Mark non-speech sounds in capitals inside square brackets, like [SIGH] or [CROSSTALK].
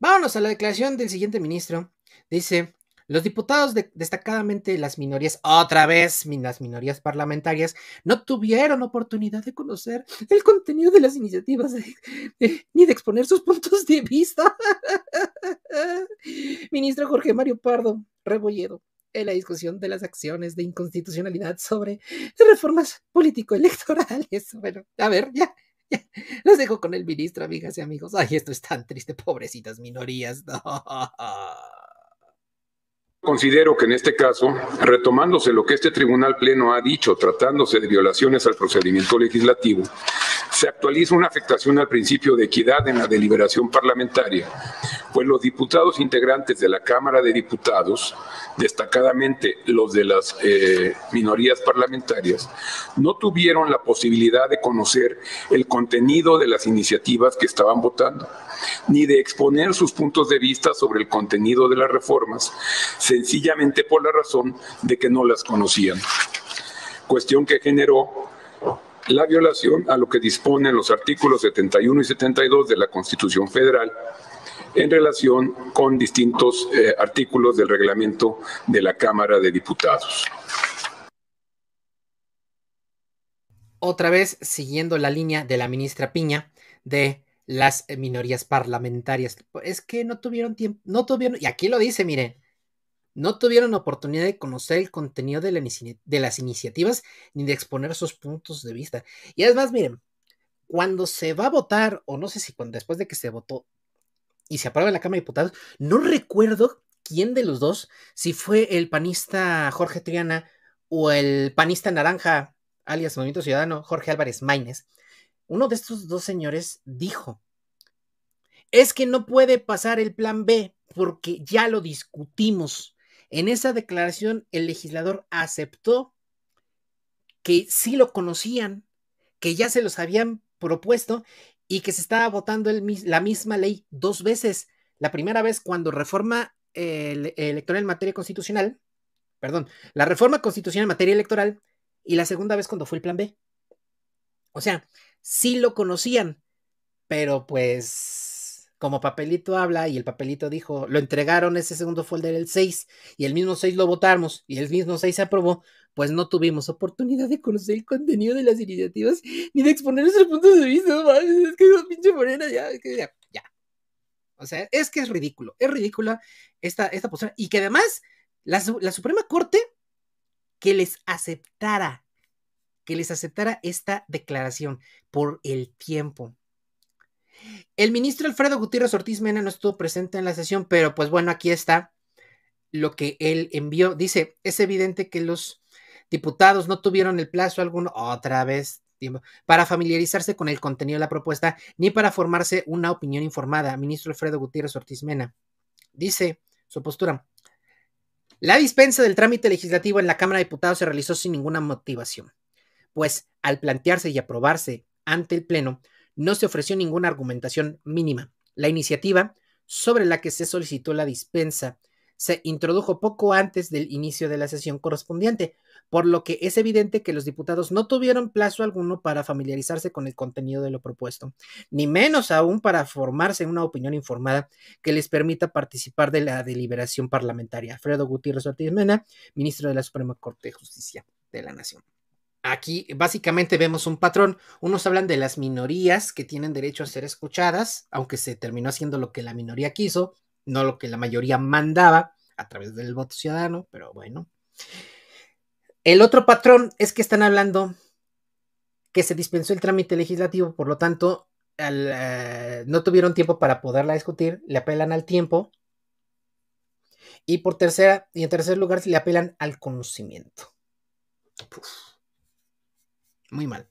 Vámonos a la declaración del siguiente ministro. Dice, los diputados, de, destacadamente las minorías, otra vez las minorías parlamentarias, no tuvieron oportunidad de conocer el contenido de las iniciativas ni de exponer sus puntos de vista. [LAUGHS] Ministro Jorge Mario Pardo Rebolledo, en la discusión de las acciones de inconstitucionalidad sobre reformas político-electorales. [LAUGHS] Bueno, a ver, ya, [LAUGHS] Los dejo con el ministro, amigas y amigos. Ay, esto es tan triste, pobrecitas minorías. [LAUGHS] Considero que en este caso, retomándose lo que este Tribunal Pleno ha dicho tratándose de violaciones al procedimiento legislativo, se actualiza una afectación al principio de equidad en la deliberación parlamentaria, pues los diputados integrantes de la Cámara de Diputados, destacadamente los de las eh, minorías parlamentarias, no tuvieron la posibilidad de conocer el contenido de las iniciativas que estaban votando, ni de exponer sus puntos de vista sobre el contenido de las reformas, sencillamente por la razón de que no las conocían cuestión que generó la violación a lo que disponen los artículos 71 y 72 de la Constitución Federal en relación con distintos eh, artículos del reglamento de la Cámara de Diputados. Otra vez, siguiendo la línea de la ministra Piña de las minorías parlamentarias. Es que no tuvieron tiempo, no tuvieron, y aquí lo dice, miren, no tuvieron oportunidad de conocer el contenido de, las iniciativas ni de exponer sus puntos de vista. Y además, miren, cuando se va a votar, o no sé si después de que se votó y se aprueba en la Cámara de Diputados, no recuerdo quién de los dos, si fue el panista Jorge Triana o el panista Naranja, alias Movimiento Ciudadano, Jorge Álvarez Maínez, uno de estos dos señores dijo, es que no puede pasar el plan B porque ya lo discutimos en esa declaración, el legislador aceptó que sí lo conocían, que ya se los habían propuesto y que se estaba votando la misma ley dos veces. La primera vez cuando reforma electoral en materia constitucional, perdón, la reforma constitucional en materia electoral y la segunda vez cuando fue el plan B. O sea, sí lo conocían, pero pues como papelito habla y el papelito dijo, lo entregaron ese segundo folder el 6 y el mismo 6 lo votamos y el mismo 6 se aprobó, pues no tuvimos oportunidad de conocer el contenido de las iniciativas ni de exponer el punto de vista. Es que es pinche manera, ya, ya, O sea, es que es ridículo, es ridícula esta, esta postura. Y que además la, la Suprema Corte que les aceptara, que les aceptara esta declaración por el tiempo el ministro Alfredo Gutiérrez Ortiz Mena no estuvo presente en la sesión, pero pues bueno, aquí está lo que él envió. Dice, es evidente que los diputados no tuvieron el plazo alguno, otra vez, para familiarizarse con el contenido de la propuesta, ni para formarse una opinión informada. Ministro Alfredo Gutiérrez Ortiz Mena. Dice su postura. La dispensa del trámite legislativo en la Cámara de Diputados se realizó sin ninguna motivación, pues al plantearse y aprobarse ante el Pleno, no se ofreció ninguna argumentación mínima. La iniciativa sobre la que se solicitó la dispensa se introdujo poco antes del inicio de la sesión correspondiente, por lo que es evidente que los diputados no tuvieron plazo alguno para familiarizarse con el contenido de lo propuesto, ni menos aún para formarse una opinión informada que les permita participar de la deliberación parlamentaria. Alfredo Gutiérrez Ortiz Mena, ministro de la Suprema Corte de Justicia de la Nación aquí básicamente vemos un patrón. Unos hablan de las minorías que tienen derecho a ser escuchadas, aunque se terminó haciendo lo que la minoría quiso, no lo que la mayoría mandaba a través del voto ciudadano, pero bueno. El otro patrón es que están hablando que se dispensó el trámite legislativo, por lo tanto, eh, no tuvieron tiempo para poderla discutir, le apelan al tiempo. Y por tercera, y en tercer lugar, le apelan al conocimiento. Muy mal.